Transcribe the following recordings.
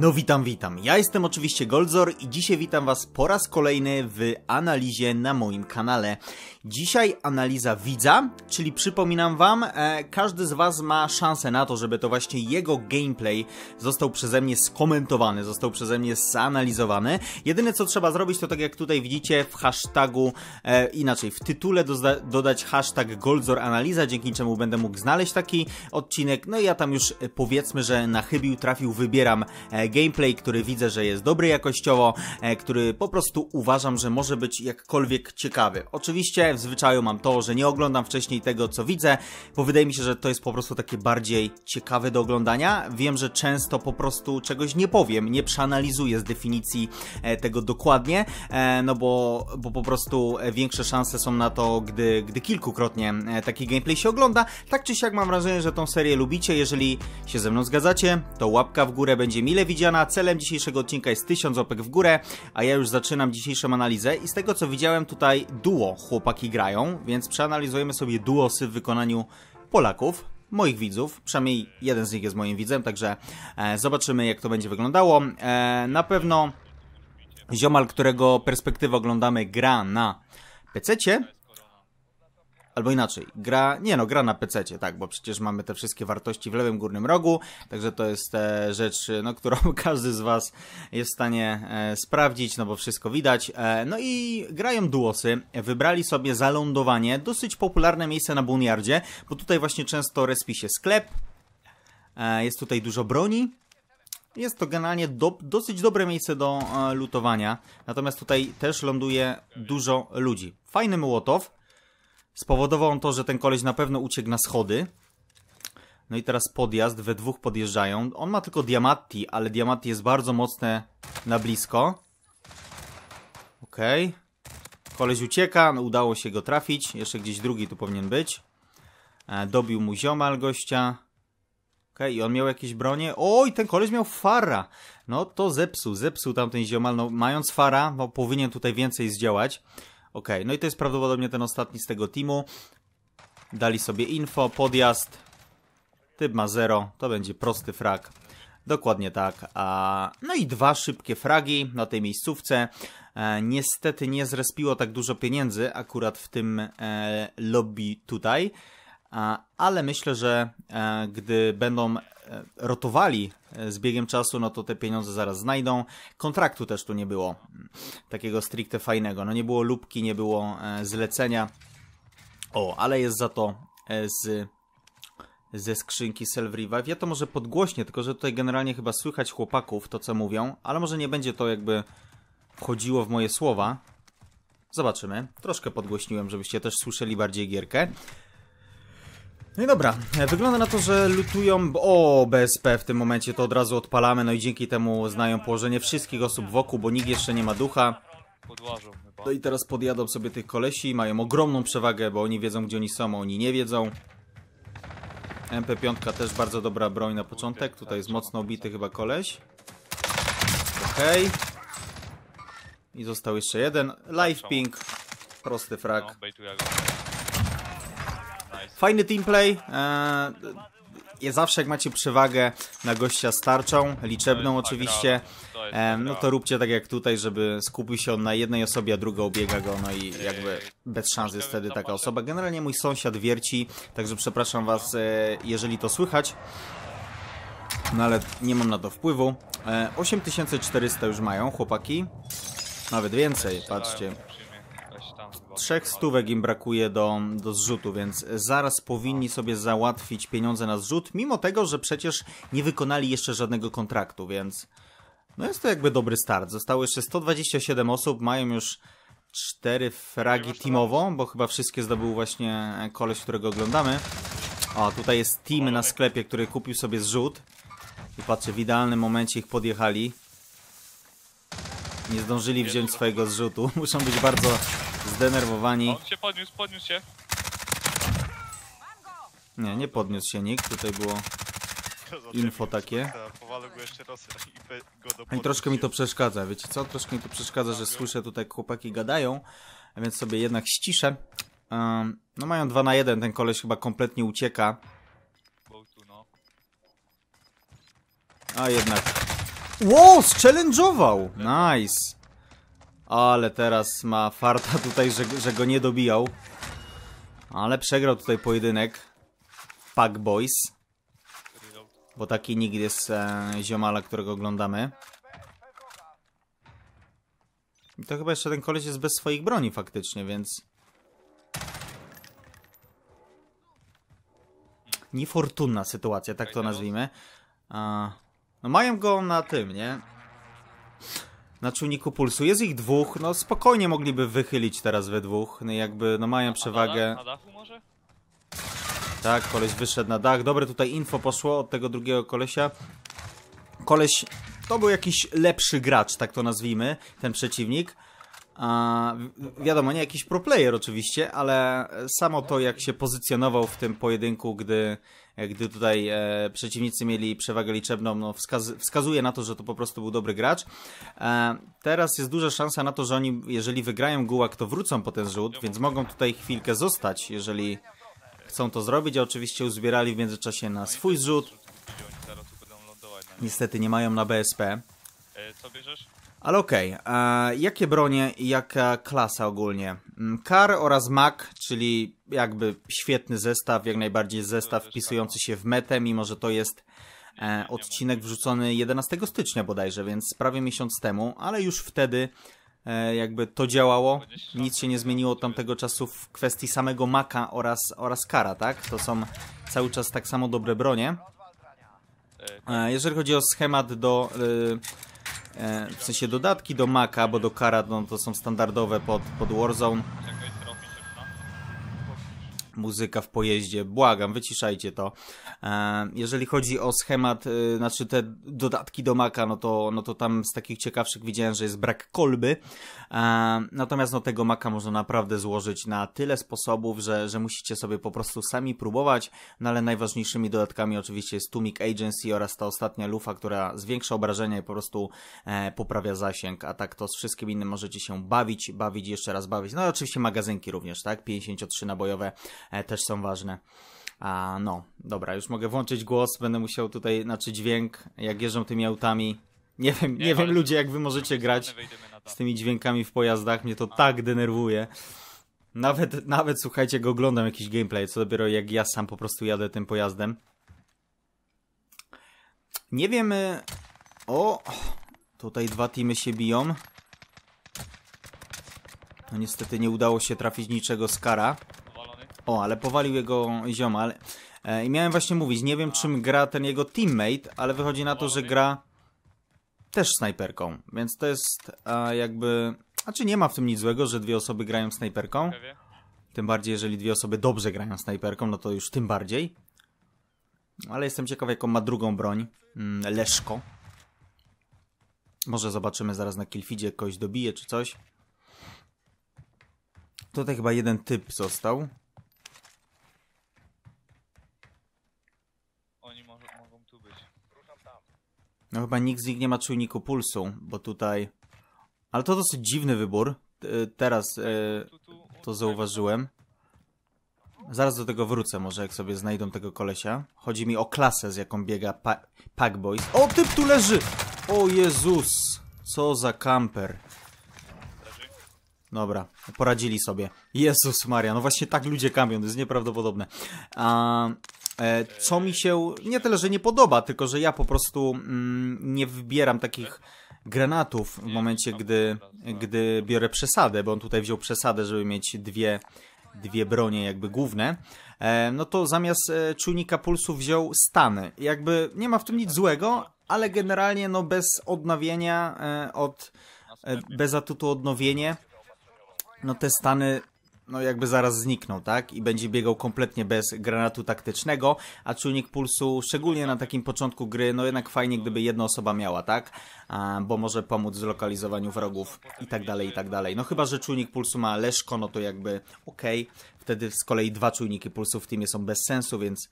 No witam, witam. Ja jestem oczywiście Goldzor i dzisiaj witam Was po raz kolejny w analizie na moim kanale. Dzisiaj analiza widza, czyli przypominam Wam, e, każdy z Was ma szansę na to, żeby to właśnie jego gameplay został przeze mnie skomentowany, został przeze mnie zanalizowany. Jedyne co trzeba zrobić to tak jak tutaj widzicie w hashtagu, e, inaczej w tytule dodać hashtag Goldzor Analiza, dzięki czemu będę mógł znaleźć taki odcinek. No i ja tam już e, powiedzmy, że na chybił trafił, wybieram e, gameplay, który widzę, że jest dobry jakościowo, e, który po prostu uważam, że może być jakkolwiek ciekawy. Oczywiście w zwyczaju mam to, że nie oglądam wcześniej tego, co widzę, bo wydaje mi się, że to jest po prostu takie bardziej ciekawe do oglądania. Wiem, że często po prostu czegoś nie powiem, nie przeanalizuję z definicji e, tego dokładnie, e, no bo, bo po prostu większe szanse są na to, gdy, gdy kilkukrotnie taki gameplay się ogląda. Tak czy siak mam wrażenie, że tą serię lubicie. Jeżeli się ze mną zgadzacie, to łapka w górę będzie mile widzieć widziana. Celem dzisiejszego odcinka jest 1000 opek w górę, a ja już zaczynam dzisiejszą analizę i z tego co widziałem tutaj duo chłopaki grają, więc przeanalizujemy sobie duosy w wykonaniu Polaków moich widzów, przynajmniej jeden z nich jest moim widzem, także e, zobaczymy jak to będzie wyglądało. E, na pewno ziomal, którego perspektywę oglądamy gra na PC-cie, albo inaczej, gra, nie no, gra na PC, tak, bo przecież mamy te wszystkie wartości w lewym górnym rogu, także to jest e, rzecz, e, no, którą każdy z Was jest w stanie e, sprawdzić, no bo wszystko widać. E, no i grają duosy, wybrali sobie zalądowanie, dosyć popularne miejsce na Buniardzie, bo tutaj właśnie często respi się sklep, e, jest tutaj dużo broni, jest to generalnie do, dosyć dobre miejsce do e, lutowania, natomiast tutaj też ląduje dużo ludzi. Fajny Mołotow, Spowodował on to, że ten koleś na pewno uciekł na schody. No i teraz podjazd, we dwóch podjeżdżają. On ma tylko Diamatti, ale Diamatti jest bardzo mocne na blisko. Okej. Okay. Koleś ucieka, no udało się go trafić. Jeszcze gdzieś drugi tu powinien być. E, dobił mu ziomal gościa. Okej, okay. i on miał jakieś bronie. Oj, ten koleś miał fara. No to zepsuł, zepsuł tamten ziomal. No mając fara, no powinien tutaj więcej zdziałać. Ok, no i to jest prawdopodobnie ten ostatni z tego teamu. Dali sobie info, podjazd. Typ ma 0, to będzie prosty frag. Dokładnie tak. No i dwa szybkie fragi na tej miejscówce. E, niestety nie zrespiło tak dużo pieniędzy akurat w tym e, lobby tutaj, ale myślę, że e, gdy będą rotowali E, z biegiem czasu, no to te pieniądze zaraz znajdą. Kontraktu też tu nie było mm, takiego stricte fajnego. No nie było lubki, nie było e, zlecenia. O, ale jest za to e, z ze skrzynki Self Revive. Ja to może podgłośnie, tylko że tutaj generalnie chyba słychać chłopaków to, co mówią, ale może nie będzie to jakby wchodziło w moje słowa. Zobaczymy. Troszkę podgłośniłem, żebyście też słyszeli bardziej gierkę. No i dobra, e, wygląda na to, że lutują... O, BSP w tym momencie to od razu odpalamy, no i dzięki temu znają położenie wszystkich osób wokół, bo nikt jeszcze nie ma ducha. No i teraz podjadą sobie tych kolesi, mają ogromną przewagę, bo oni wiedzą gdzie oni są, a oni nie wiedzą. MP5 też bardzo dobra broń na początek, tutaj jest mocno obity chyba koleś. Okej. Okay. I został jeszcze jeden. Live ping, prosty frag. No, Fajny teamplay. Eee, zawsze jak macie przewagę na gościa starczą, liczebną oczywiście, no to róbcie tak jak tutaj, żeby skupił się on na jednej osobie, a druga obiega go, no i jakby bez szans jest wtedy taka osoba. Generalnie mój sąsiad wierci, także przepraszam was, e, jeżeli to słychać. No ale nie mam na to wpływu. 8400 e, już mają chłopaki. Nawet więcej, patrzcie trzech stówek im brakuje do, do zrzutu, więc zaraz powinni sobie załatwić pieniądze na zrzut, mimo tego, że przecież nie wykonali jeszcze żadnego kontraktu, więc no jest to jakby dobry start. Zostało jeszcze 127 osób, mają już cztery fragi teamową, bo chyba wszystkie zdobył właśnie koleś, którego oglądamy. O, tutaj jest team na sklepie, który kupił sobie zrzut. I patrzę, w idealnym momencie ich podjechali. Nie zdążyli wziąć swojego zrzutu. Muszą być bardzo zdenerwowani. On się podniósł, podniósł się. Nie, nie podniósł się nikt, tutaj było info takie. Tak, i troszkę mi to przeszkadza, wiecie co? Troszkę mi to przeszkadza, że słyszę tutaj chłopaki gadają, a więc sobie jednak ściszę. no mają 2 na 1, ten koleś chyba kompletnie ucieka. No. A jednak... Wow, challengeował! Nice! Ale teraz ma farta tutaj, że, że go nie dobijał. Ale przegrał tutaj pojedynek. Pack Boys. Bo taki nigdy jest e, ziomala, którego oglądamy. I to chyba jeszcze ten koleś jest bez swoich broni faktycznie, więc... Niefortunna sytuacja, tak to nazwijmy. A, no mają go na tym, nie? na czujniku pulsu. Jest ich dwóch, no spokojnie mogliby wychylić teraz we dwóch. No jakby, no mają przewagę. Na dachu może? Tak, koleś wyszedł na dach. Dobre tutaj info poszło od tego drugiego kolesia. Koleś, to był jakiś lepszy gracz, tak to nazwijmy, ten przeciwnik. A, wiadomo, nie jakiś pro player oczywiście, ale samo to jak się pozycjonował w tym pojedynku, gdy gdy tutaj e, przeciwnicy mieli przewagę liczebną, no wskaz wskazuje na to, że to po prostu był dobry gracz. E, teraz jest duża szansa na to, że oni, jeżeli wygrają gułak, to wrócą po ten rzut, więc mogą tutaj chwilkę zostać, jeżeli chcą to zrobić, a oczywiście uzbierali w międzyczasie na swój zrzut. Niestety nie mają na BSP. E, bierzesz? Ale okej, okay. jakie bronie i jaka klasa ogólnie? Mm, kar oraz mak, czyli jakby świetny zestaw, jak najbardziej zestaw wpisujący się w metę, mimo że to jest e, odcinek wrzucony 11 stycznia bodajże, więc prawie miesiąc temu, ale już wtedy e, jakby to działało, nic się nie zmieniło od tamtego czasu w kwestii samego maka oraz, oraz kara, tak? To są cały czas tak samo dobre bronie. E, jeżeli chodzi o schemat do y, E, w sensie dodatki do Maca, bo do Kara no, to są standardowe pod, pod Warzone muzyka w pojeździe. Błagam, wyciszajcie to. E, jeżeli chodzi o schemat, e, znaczy te dodatki do Maca, no to, no to tam z takich ciekawszych widziałem, że jest brak kolby. E, natomiast no tego Maca można naprawdę złożyć na tyle sposobów, że, że musicie sobie po prostu sami próbować, no ale najważniejszymi dodatkami oczywiście jest Tumik Agency oraz ta ostatnia lufa, która zwiększa obrażenia i po prostu poprawia zasięg, a tak to z wszystkim innym możecie się bawić, bawić jeszcze raz bawić. No i oczywiście magazynki również, tak? 53 nabojowe E, też są ważne. A no, dobra, już mogę włączyć głos, będę musiał tutaj, znaczy dźwięk, jak jeżdżą tymi autami. Nie wiem, nie, nie wiem ludzie, jak wy możecie grać z tymi dźwiękami w pojazdach, mnie to A. tak denerwuje. Nawet, nawet słuchajcie, go oglądam jakiś gameplay, co dopiero jak ja sam po prostu jadę tym pojazdem. Nie wiemy... O! Tutaj dwa teamy się biją. No niestety nie udało się trafić niczego z kara. O, ale powalił jego zioma. Ale... E, I miałem właśnie mówić, nie wiem czym gra ten jego teammate, ale wychodzi na to, że gra też snajperką. Więc to jest e, jakby... A czy nie ma w tym nic złego, że dwie osoby grają snajperką? Tym bardziej, jeżeli dwie osoby dobrze grają snajperką, no to już tym bardziej. Ale jestem ciekaw, jaką ma drugą broń. Mm, Leszko. Może zobaczymy zaraz na killfidzie, kogoś dobije czy coś. Tutaj chyba jeden typ został. No chyba nikt z nich nie ma czujniku pulsu, bo tutaj... Ale to dosyć dziwny wybór. Y, teraz e, to zauważyłem. Zaraz do tego wrócę może, jak sobie znajdą tego kolesia. Chodzi mi o klasę, z jaką biega pa Pack Boys. O, typ tu leży! O Jezus! Co za kamper. Dobra, poradzili sobie. Jezus Maria, no właśnie tak ludzie kampią, to jest nieprawdopodobne. A... E, co mi się nie tyle, że nie podoba, tylko że ja po prostu mm, nie wybieram takich granatów w momencie, gdy, gdy biorę przesadę, bo on tutaj wziął przesadę, żeby mieć dwie, dwie bronie jakby główne, e, no to zamiast e, czujnika pulsu wziął stany. Jakby nie ma w tym nic złego, ale generalnie no bez odnawienia, od, bez atutu odnowienie, no te stany no jakby zaraz zniknął, tak? I będzie biegał kompletnie bez granatu taktycznego, a czujnik pulsu, szczególnie na takim początku gry, no jednak fajnie, gdyby jedna osoba miała, tak? A, bo może pomóc w zlokalizowaniu wrogów i tak dalej, i tak dalej. No chyba, że czujnik pulsu ma Leszko, no to jakby okej. Okay. Wtedy z kolei dwa czujniki pulsu w teamie są bez sensu, więc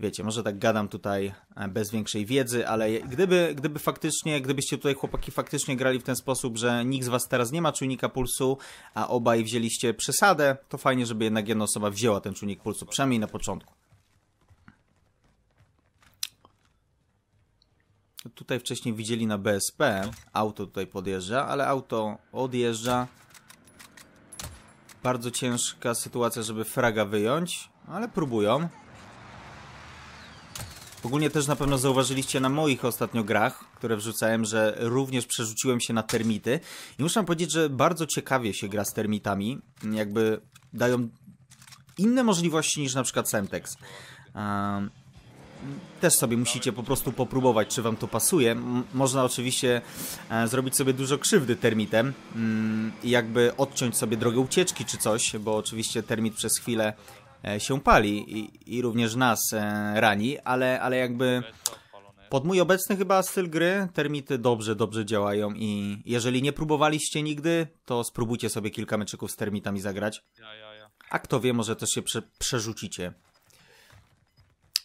wiecie, może tak gadam tutaj e, bez większej wiedzy, ale gdyby, gdyby faktycznie, gdybyście tutaj chłopaki faktycznie grali w ten sposób, że nikt z was teraz nie ma czujnika pulsu, a obaj wzięliście przesadę, to fajnie, żeby jednak jedna osoba wzięła ten czujnik pulsu, przynajmniej na początku. Tutaj wcześniej widzieli na BSP, auto tutaj podjeżdża, ale auto odjeżdża. Bardzo ciężka sytuacja, żeby fraga wyjąć, ale próbują. Ogólnie też na pewno zauważyliście na moich ostatnio grach, które wrzucałem, że również przerzuciłem się na termity. I muszę wam powiedzieć, że bardzo ciekawie się gra z termitami. Jakby dają inne możliwości niż na przykład Semtex. Um, też sobie musicie po prostu popróbować, czy wam to pasuje. Można oczywiście e, zrobić sobie dużo krzywdy termitem mm, i jakby odciąć sobie drogę ucieczki czy coś, bo oczywiście termit przez chwilę E, się pali i, i również nas e, rani, ale, ale jakby pod mój obecny chyba styl gry termity dobrze, dobrze działają i jeżeli nie próbowaliście nigdy, to spróbujcie sobie kilka meczyków z termitami zagrać. A kto wie, może też się prze przerzucicie.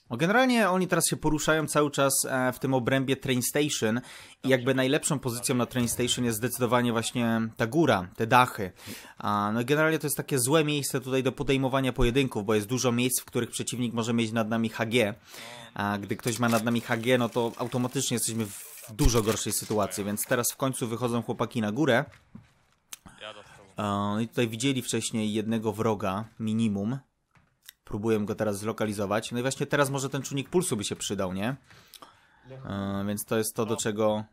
No, generalnie oni teraz się poruszają cały czas e, w tym obrębie train station i jakby najlepszą pozycją na train station jest zdecydowanie właśnie ta góra, te dachy. No generalnie to jest takie złe miejsce tutaj do podejmowania pojedynków, bo jest dużo miejsc, w których przeciwnik może mieć nad nami HG. A gdy ktoś ma nad nami HG, no to automatycznie jesteśmy w dużo gorszej sytuacji, więc teraz w końcu wychodzą chłopaki na górę. No i tutaj widzieli wcześniej jednego wroga, minimum. Próbuję go teraz zlokalizować. No i właśnie teraz może ten czujnik pulsu by się przydał, nie? E, więc to jest to, do czego...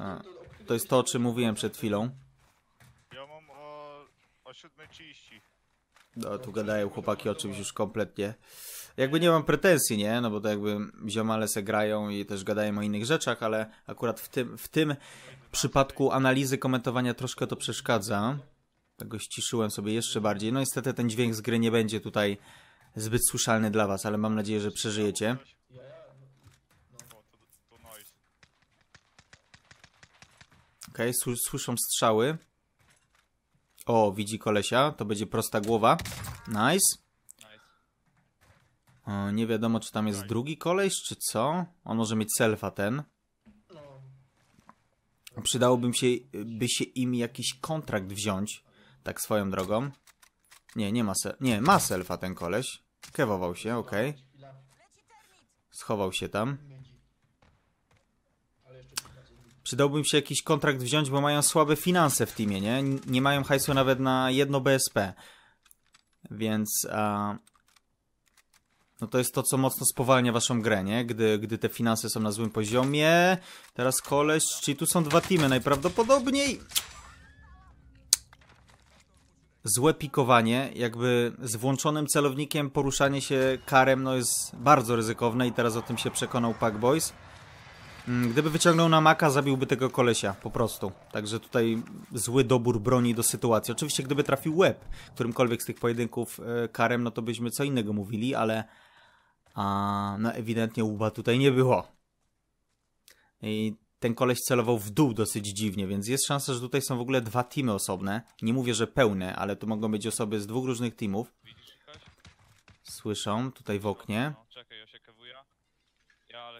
E, to jest to, o czym mówiłem przed chwilą. Ja mam o, o 7.30. No, tu gadają chłopaki o czymś już kompletnie. Jakby nie mam pretensji, nie? No bo to jakby ziomale se grają i też gadają o innych rzeczach, ale akurat w tym, w tym przypadku analizy, komentowania troszkę to przeszkadza. Tego ściszyłem sobie jeszcze bardziej. No niestety ten dźwięk z gry nie będzie tutaj zbyt słyszalny dla was, ale mam nadzieję, że przeżyjecie. Ok, słyszą strzały. O, widzi kolesia, to będzie prosta głowa. Nice. O, nie wiadomo, czy tam jest drugi koleś, czy co. On może mieć selfa ten. Przydałoby się, by się im jakiś kontrakt wziąć. Tak swoją drogą. Nie, nie ma selfa. Nie, ma selfa ten koleś. Kewował się, okej. Okay. Schował się tam. Przydałby mi się jakiś kontrakt wziąć, bo mają słabe finanse w teamie, nie? Nie mają hajsu nawet na jedno BSP. Więc... A... No to jest to, co mocno spowalnia waszą grę, nie? Gdy, gdy te finanse są na złym poziomie. Teraz koleś, czyli tu są dwa teamy najprawdopodobniej złe pikowanie, jakby z włączonym celownikiem poruszanie się karem no jest bardzo ryzykowne i teraz o tym się przekonał Pack Boys. Mm, gdyby wyciągnął na maka, zabiłby tego kolesia, po prostu. Także tutaj zły dobór broni do sytuacji. Oczywiście gdyby trafił łeb którymkolwiek z tych pojedynków e, karem, no to byśmy co innego mówili, ale a, no ewidentnie łba tutaj nie było. I ten koleś celował w dół dosyć dziwnie, więc jest szansa, że tutaj są w ogóle dwa teamy osobne. Nie mówię, że pełne, ale tu mogą być osoby z dwóch różnych teamów. Słyszą tutaj w oknie. No,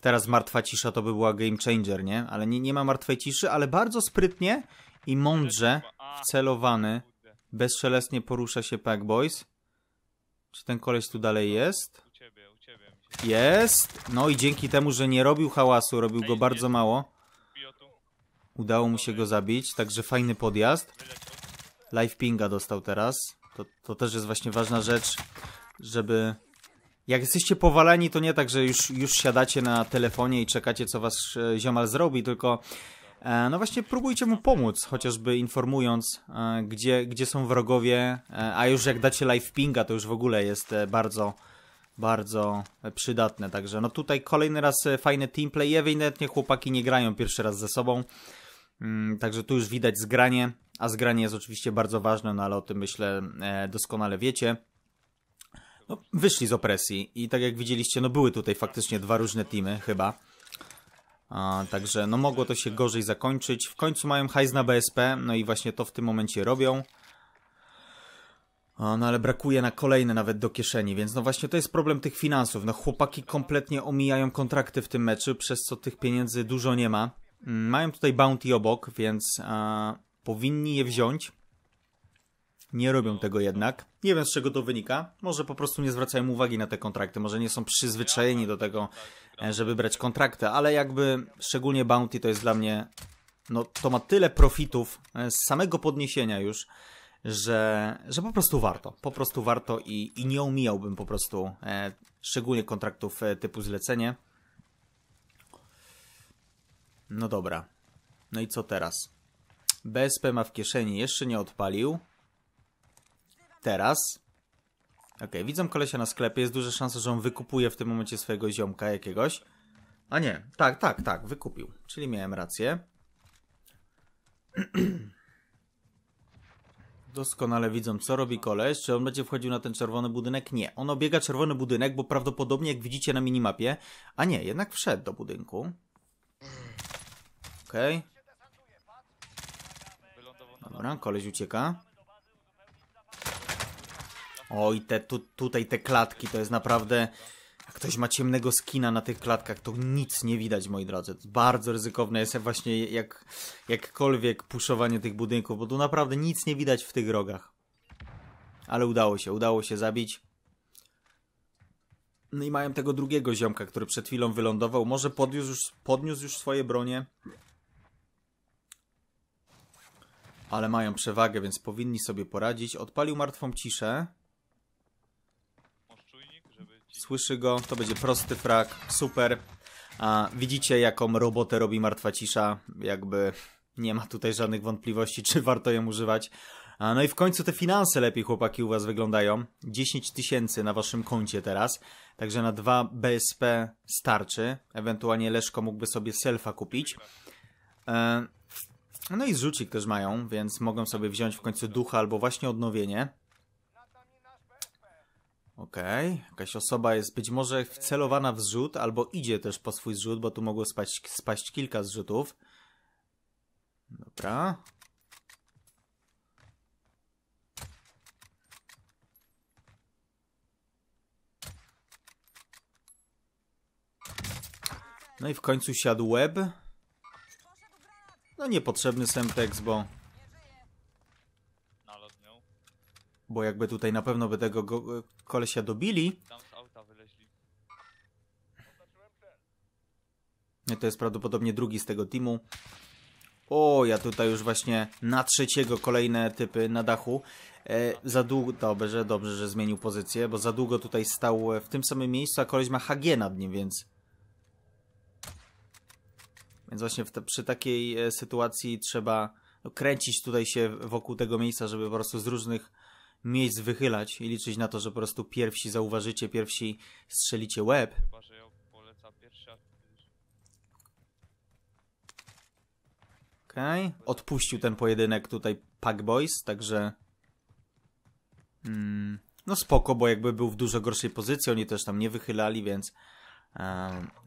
Teraz martwa cisza to by była game changer, nie? Ale nie, nie ma martwej ciszy, ale bardzo sprytnie i mądrze wcelowany. Bezszelestnie porusza się Pack Boys. Czy ten koleś tu dalej no, jest? Jest. No i dzięki temu, że nie robił hałasu, robił go bardzo mało Udało mu się go zabić, także fajny podjazd. Live pinga dostał teraz. To, to też jest właśnie ważna rzecz, żeby... Jak jesteście powaleni, to nie tak, że już, już siadacie na telefonie i czekacie, co wasz e, ziomal zrobi, tylko e, no właśnie próbujcie mu pomóc, chociażby informując, e, gdzie, gdzie są wrogowie, a już jak dacie live pinga, to już w ogóle jest bardzo, bardzo przydatne. Także no tutaj kolejny raz fajny teamplay, ewidentnie chłopaki nie grają pierwszy raz ze sobą, Mm, także tu już widać zgranie, a zgranie jest oczywiście bardzo ważne, no ale o tym myślę e, doskonale wiecie. No, wyszli z opresji i tak jak widzieliście, no były tutaj faktycznie dwa różne teamy chyba. A, także no mogło to się gorzej zakończyć. W końcu mają hajs na BSP, no i właśnie to w tym momencie robią. A, no ale brakuje na kolejne nawet do kieszeni, więc no właśnie to jest problem tych finansów. No chłopaki kompletnie omijają kontrakty w tym meczu, przez co tych pieniędzy dużo nie ma. Mm, mają tutaj bounty obok, więc a, powinni je wziąć. Nie robią no, tego jednak. Nie wiem z czego to wynika. Może po prostu nie zwracają uwagi na te kontrakty. Może nie są przyzwyczajeni do tego, tak, tak, tak. E, żeby brać kontrakty, ale jakby szczególnie bounty to jest dla mnie. No to ma tyle profitów e, z samego podniesienia już, że, że po prostu warto. Po prostu warto i, i nie omijałbym po prostu e, szczególnie kontraktów e, typu zlecenie. No dobra. No i co teraz? BSP ma w kieszeni, jeszcze nie odpalił. Teraz. Ok, widzę kolesia na sklepie, jest duża szansa, że on wykupuje w tym momencie swojego ziomka jakiegoś. A nie, tak, tak, tak, wykupił. Czyli miałem rację. Doskonale widzą, co robi koleś. Czy on będzie wchodził na ten czerwony budynek? Nie. On obiega czerwony budynek, bo prawdopodobnie, jak widzicie na minimapie... A nie, jednak wszedł do budynku. Okej. Okay. Dobra, koleś ucieka. Oj, te, tu, tutaj te klatki to jest naprawdę... Jak ktoś ma ciemnego skina na tych klatkach, to nic nie widać, moi drodzy. To bardzo ryzykowne jest właśnie jak, jakkolwiek puszowanie tych budynków, bo tu naprawdę nic nie widać w tych rogach. Ale udało się, udało się zabić. No i mają tego drugiego ziomka, który przed chwilą wylądował. Może podniósł już, podniósł już swoje bronie. ale mają przewagę, więc powinni sobie poradzić. Odpalił martwą ciszę. Słyszy go, to będzie prosty frak, super. A widzicie, jaką robotę robi martwa cisza. Jakby nie ma tutaj żadnych wątpliwości, czy warto ją używać. A no i w końcu te finanse lepiej, chłopaki, u was wyglądają. 10 tysięcy na waszym koncie teraz. Także na 2 BSP starczy. Ewentualnie Leszko mógłby sobie selfa kupić. E, no i zrzucik też mają, więc mogą sobie wziąć w końcu ducha albo właśnie odnowienie. Okej, okay. jakaś osoba jest być może wcelowana w zrzut, albo idzie też po swój zrzut, bo tu mogło spaść, spaść kilka zrzutów. Dobra. No i w końcu siadł web. No niepotrzebny Semtex, bo... Bo jakby tutaj na pewno by tego go, kolesia dobili. To jest prawdopodobnie drugi z tego teamu. O, ja tutaj już właśnie na trzeciego kolejne typy na dachu. E, za długo, dobrze, dobrze, że zmienił pozycję, bo za długo tutaj stał w tym samym miejscu, a koleś ma HG nad nim, więc więc właśnie te, przy takiej e, sytuacji trzeba no, kręcić tutaj się wokół tego miejsca, żeby po prostu z różnych miejsc wychylać i liczyć na to, że po prostu pierwsi zauważycie, pierwsi strzelicie łeb. Chyba, że Okej. Okay. Odpuścił ten pojedynek tutaj Pack Boys, także... Mm, no spoko, bo jakby był w dużo gorszej pozycji, oni też tam nie wychylali, więc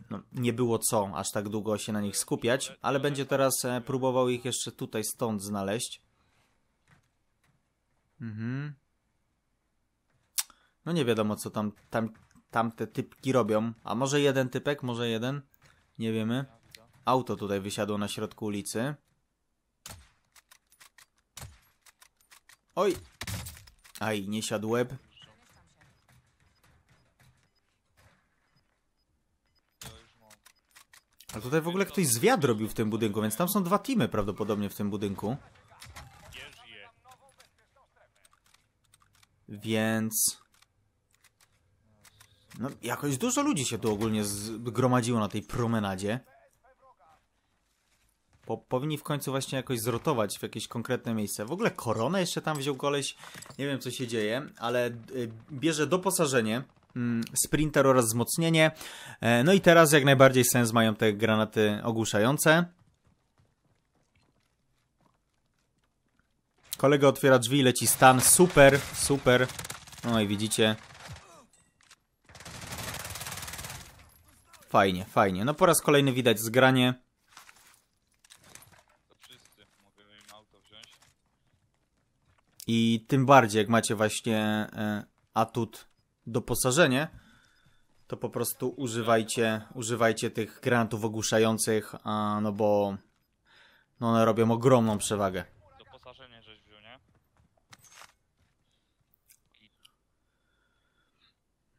no, nie było co aż tak długo się na nich skupiać, ale będzie teraz e, próbował ich jeszcze tutaj stąd znaleźć. Mhm. No nie wiadomo co tam, tam tamte typki robią. A może jeden typek, może jeden? Nie wiemy. Auto tutaj wysiadło na środku ulicy. Oj! Aj, nie siadł łeb. Tutaj w ogóle ktoś zwiad robił w tym budynku, więc tam są dwa teamy prawdopodobnie w tym budynku. Więc... No, jakoś dużo ludzi się tu ogólnie zgromadziło na tej promenadzie. Po, powinni w końcu właśnie jakoś zrotować w jakieś konkretne miejsce. W ogóle koronę jeszcze tam wziął koleś, nie wiem co się dzieje, ale y, bierze doposażenie Mm, sprinter oraz wzmocnienie. E, no i teraz jak najbardziej sens mają te granaty ogłuszające. Kolega otwiera drzwi, leci stan. Super, super. No i widzicie. Fajnie, fajnie. No po raz kolejny widać zgranie. I tym bardziej, jak macie właśnie e, atut doposażenie, to po prostu używajcie, używajcie tych granatów ogłuszających, a no bo no one robią ogromną przewagę. Doposażenie żeś wziął, nie?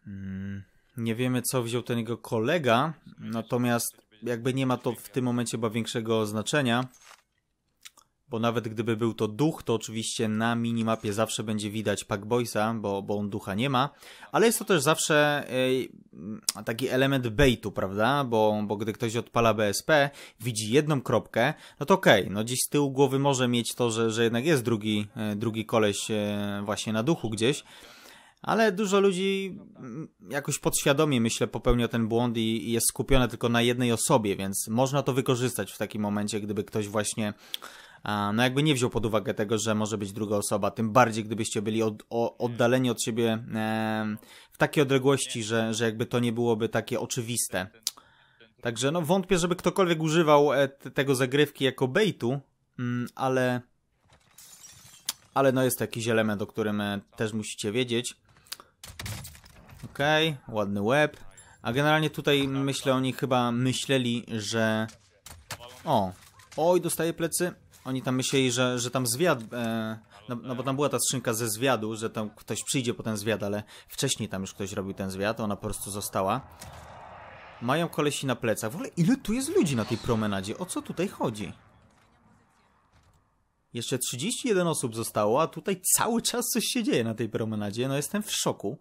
Mm, nie wiemy co wziął ten jego kolega, natomiast jakby nie ma to w tym momencie chyba większego znaczenia bo nawet gdyby był to duch, to oczywiście na minimapie zawsze będzie widać Packboysa, bo, bo on ducha nie ma, ale jest to też zawsze e, taki element baitu, prawda, bo, bo gdy ktoś odpala BSP, widzi jedną kropkę, no to okej, okay, no gdzieś z tyłu głowy może mieć to, że, że jednak jest drugi, e, drugi koleś e, właśnie na duchu gdzieś, ale dużo ludzi mm, jakoś podświadomie, myślę, popełnia ten błąd i jest skupione tylko na jednej osobie, więc można to wykorzystać w takim momencie, gdyby ktoś właśnie no jakby nie wziął pod uwagę tego, że może być druga osoba, tym bardziej gdybyście byli od, o, oddaleni od siebie e, w takiej odległości, że, że jakby to nie byłoby takie oczywiste. Także no wątpię, żeby ktokolwiek używał te, tego zagrywki jako baitu, mm, ale ale no jest to jakiś element, o którym e, też musicie wiedzieć. Okej, okay, ładny łeb. A generalnie tutaj myślę, oni chyba myśleli, że... O, oj, dostaję plecy. Oni tam myśleli, że, że tam zwiad... E, no, no, bo tam była ta skrzynka ze zwiadu, że tam ktoś przyjdzie po ten zwiad, ale wcześniej tam już ktoś robił ten zwiad, ona po prostu została. Mają kolesi na plecach. W ogóle ile tu jest ludzi na tej promenadzie? O co tutaj chodzi? Jeszcze 31 osób zostało, a tutaj cały czas coś się dzieje na tej promenadzie. No jestem w szoku.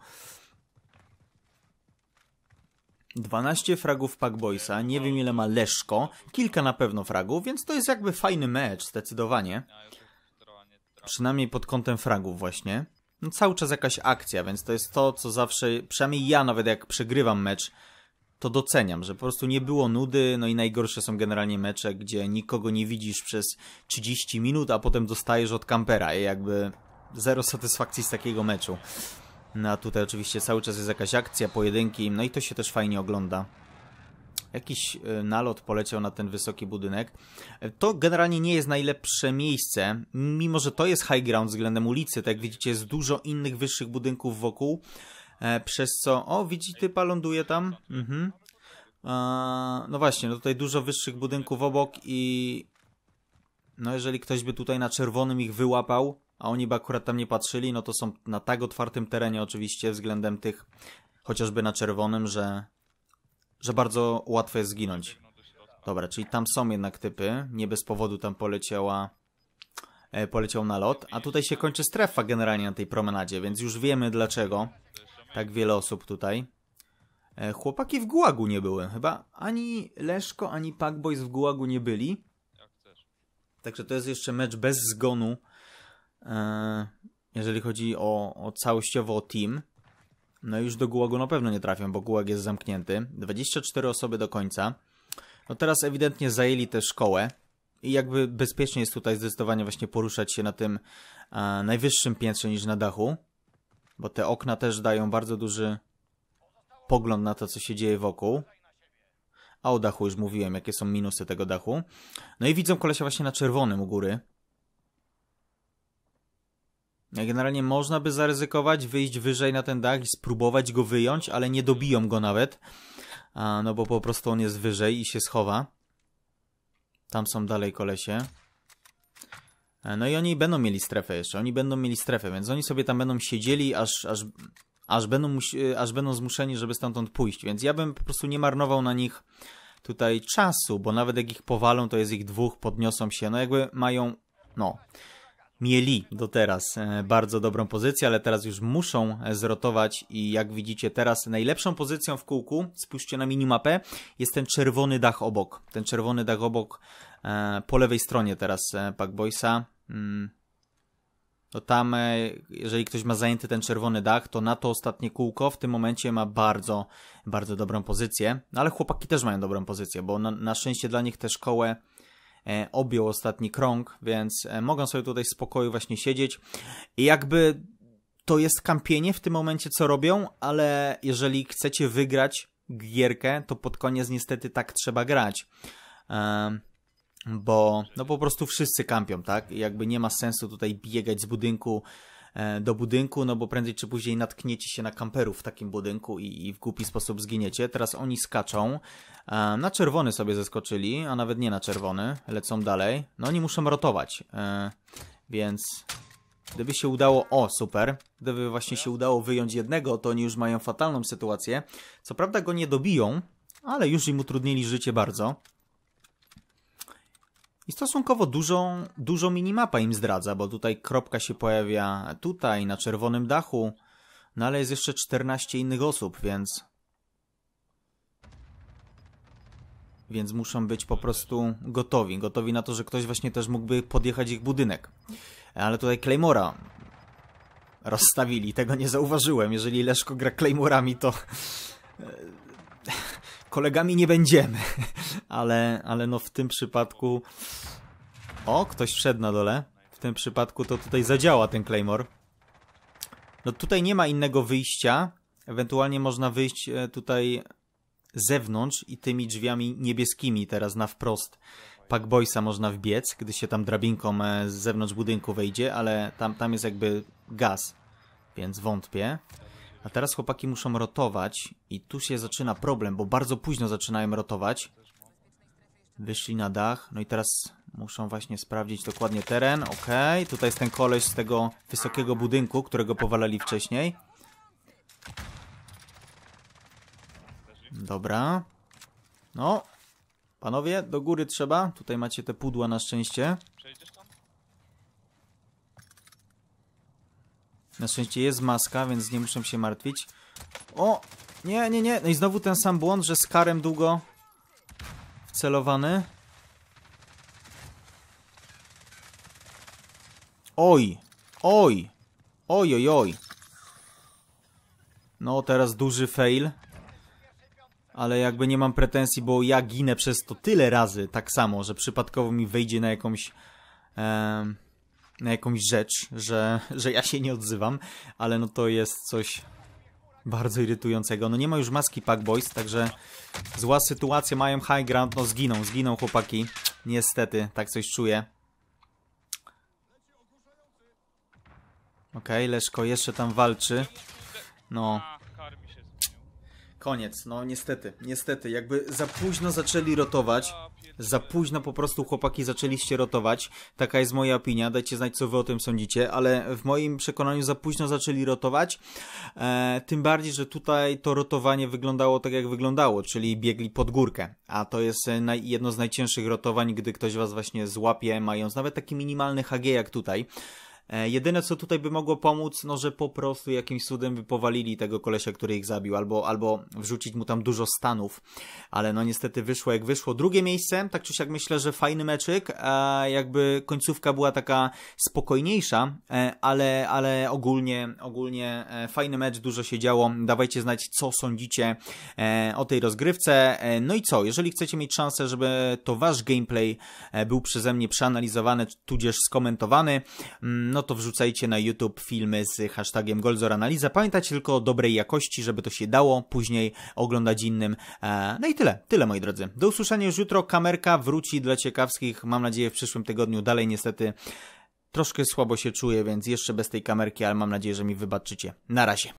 12 fragów Packboysa, nie wiem ile ma Leszko, kilka na pewno fragów, więc to jest jakby fajny mecz, zdecydowanie. Przynajmniej pod kątem fragów właśnie. No, cały czas jakaś akcja, więc to jest to, co zawsze, przynajmniej ja nawet jak przegrywam mecz, to doceniam, że po prostu nie było nudy, no i najgorsze są generalnie mecze, gdzie nikogo nie widzisz przez 30 minut, a potem dostajesz od kampera i jakby zero satysfakcji z takiego meczu. No a tutaj oczywiście cały czas jest jakaś akcja, pojedynki, no i to się też fajnie ogląda. Jakiś y, nalot poleciał na ten wysoki budynek. To generalnie nie jest najlepsze miejsce, mimo że to jest high ground względem ulicy. Tak jak widzicie, jest dużo innych wyższych budynków wokół, e, przez co... O, widzi typa, ląduje tam. Mhm. No właśnie, no tutaj dużo wyższych budynków obok i... No jeżeli ktoś by tutaj na czerwonym ich wyłapał, a oni by akurat tam nie patrzyli, no to są na tak otwartym terenie oczywiście względem tych, chociażby na czerwonym, że, że bardzo łatwo jest zginąć. Dobra, czyli tam są jednak typy, nie bez powodu tam poleciała, e, poleciał na lot, a tutaj się kończy strefa generalnie na tej promenadzie, więc już wiemy dlaczego tak wiele osób tutaj. E, chłopaki w Gułagu nie były, chyba ani Leszko, ani Packboys w Gułagu nie byli. Także to jest jeszcze mecz bez zgonu E, jeżeli chodzi o, o całościowo o team, no już do Gułagu na pewno nie trafią, bo Gułag jest zamknięty. 24 osoby do końca. No teraz ewidentnie zajęli tę szkołę i jakby bezpiecznie jest tutaj zdecydowanie właśnie poruszać się na tym e, najwyższym piętrze niż na dachu, bo te okna też dają bardzo duży pogląd na to, co się dzieje wokół. A o dachu już mówiłem, jakie są minusy tego dachu. No i widzą kolesia właśnie na czerwonym u góry, Generalnie można by zaryzykować, wyjść wyżej na ten dach i spróbować go wyjąć, ale nie dobiją go nawet, no bo po prostu on jest wyżej i się schowa. Tam są dalej kolesie. E, no i oni będą mieli strefę jeszcze, oni będą mieli strefę, więc oni sobie tam będą siedzieli, aż, aż, aż, będą, e, aż będą zmuszeni, żeby stamtąd pójść. Więc ja bym po prostu nie marnował na nich tutaj czasu, bo nawet jak ich powalą, to jest ich dwóch, podniosą się, no jakby mają, no mieli do teraz e, bardzo dobrą pozycję, ale teraz już muszą e, zrotować i jak widzicie teraz najlepszą pozycją w kółku, spójrzcie na minimapę, jest ten czerwony dach obok. Ten czerwony dach obok e, po lewej stronie teraz Pack Boysa. To mm. no tam, jeżeli ktoś ma zajęty ten czerwony dach, to na to ostatnie kółko w tym momencie ma bardzo, bardzo dobrą pozycję. No ale chłopaki też mają dobrą pozycję, bo na, na szczęście dla nich te szkoły E, objął ostatni krąg, więc e, mogą sobie tutaj w spokoju właśnie siedzieć. I jakby to jest kampienie w tym momencie, co robią, ale jeżeli chcecie wygrać gierkę, to pod koniec niestety tak trzeba grać. bo no po prostu wszyscy kampią, tak? jakby nie ma sensu tutaj biegać z budynku E, do budynku, no bo prędzej czy później natkniecie się na kamperów w takim budynku i, i w głupi sposób zginiecie. Teraz oni skaczą. E, na czerwony sobie zeskoczyli, a nawet nie na czerwony. Lecą dalej. No oni muszą rotować, e, więc... Gdyby się udało, o super, gdyby właśnie się udało wyjąć jednego, to oni już mają fatalną sytuację. Co prawda go nie dobiją, ale już im utrudnili życie bardzo. I stosunkowo dużą, dużo minimapa im zdradza, bo tutaj kropka się pojawia tutaj, na czerwonym dachu, no ale jest jeszcze 14 innych osób, więc... Więc muszą być po prostu gotowi, gotowi na to, że ktoś właśnie też mógłby podjechać ich budynek. Ale tutaj Claymora rozstawili, tego nie zauważyłem. Jeżeli Leszko gra Claymorami, to kolegami nie będziemy, ale, ale no w tym przypadku... O, ktoś wszedł na dole. W tym przypadku to tutaj zadziała ten Claymore. No tutaj nie ma innego wyjścia. Ewentualnie można wyjść e, tutaj zewnątrz i tymi drzwiami niebieskimi teraz na wprost Pack Boysa można wbiec, gdy się tam drabinką e, z zewnątrz budynku wejdzie, ale tam, tam jest jakby gaz, więc wątpię. A teraz chłopaki muszą rotować i tu się zaczyna problem, bo bardzo późno zaczynają rotować. Wyszli na dach, no i teraz muszą właśnie sprawdzić dokładnie teren. Ok, tutaj jest ten koleś z tego wysokiego budynku, którego powalali wcześniej. Dobra. No, panowie, do góry trzeba. Tutaj macie te pudła na szczęście. Na szczęście jest maska, więc nie muszę się martwić. O! Nie, nie, nie. No i znowu ten sam błąd, że z karem długo wcelowany. Oj! Oj! Oj, oj, oj. No, teraz duży fail. Ale jakby nie mam pretensji, bo ja ginę przez to tyle razy tak samo, że przypadkowo mi wejdzie na jakąś na jakąś rzecz, że, że ja się nie odzywam, ale no to jest coś bardzo irytującego. No nie ma już maski Pack Boys, także zła sytuacja, mają high ground, no zginą, zginą chłopaki. Niestety, tak coś czuję. Okej, okay, Leszko jeszcze tam walczy. No, Koniec, no niestety, niestety, jakby za późno zaczęli rotować, za późno po prostu chłopaki zaczęliście rotować, taka jest moja opinia, dajcie znać co wy o tym sądzicie, ale w moim przekonaniu za późno zaczęli rotować, e, tym bardziej, że tutaj to rotowanie wyglądało tak jak wyglądało, czyli biegli pod górkę, a to jest e, naj, jedno z najcięższych rotowań, gdy ktoś was właśnie złapie, mając nawet taki minimalny HG jak tutaj, E, jedyne, co tutaj by mogło pomóc, no że po prostu jakimś cudem by powalili tego kolesia, który ich zabił, albo, albo wrzucić mu tam dużo stanów, ale no niestety wyszło jak wyszło. Drugie miejsce, tak czy siak myślę, że fajny meczyk, e, jakby końcówka była taka spokojniejsza, e, ale, ale ogólnie, ogólnie e, fajny mecz, dużo się działo, dawajcie znać, co sądzicie e, o tej rozgrywce. E, no i co, jeżeli chcecie mieć szansę, żeby to wasz gameplay był przeze mnie przeanalizowany, tudzież skomentowany, mm, no no to wrzucajcie na YouTube filmy z hashtagiem analiza. Pamiętajcie tylko o dobrej jakości, żeby to się dało później oglądać innym. E, no i tyle, tyle moi drodzy. Do usłyszenia już jutro. Kamerka wróci dla ciekawskich, mam nadzieję, w przyszłym tygodniu. Dalej niestety troszkę słabo się czuję, więc jeszcze bez tej kamerki, ale mam nadzieję, że mi wybaczycie. Na razie.